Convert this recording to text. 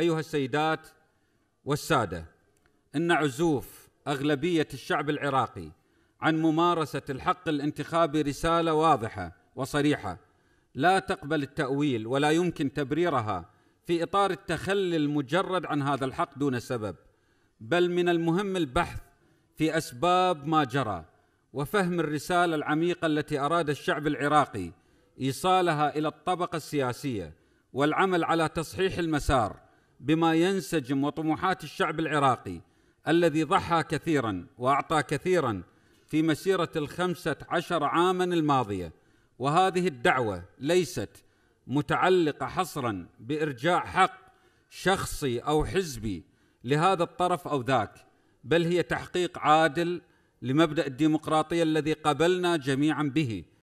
ايها السيدات والساده ان عزوف اغلبيه الشعب العراقي عن ممارسه الحق الانتخابي رساله واضحه وصريحه لا تقبل التاويل ولا يمكن تبريرها في اطار التخلي المجرد عن هذا الحق دون سبب بل من المهم البحث في اسباب ما جرى وفهم الرساله العميقه التي اراد الشعب العراقي ايصالها الى الطبقه السياسيه والعمل على تصحيح المسار بما ينسجم وطموحات الشعب العراقي الذي ضحى كثيرا واعطى كثيرا في مسيره الخمسه عشر عاما الماضيه وهذه الدعوه ليست متعلقه حصرا بارجاع حق شخصي او حزبي لهذا الطرف او ذاك بل هي تحقيق عادل لمبدا الديمقراطيه الذي قبلنا جميعا به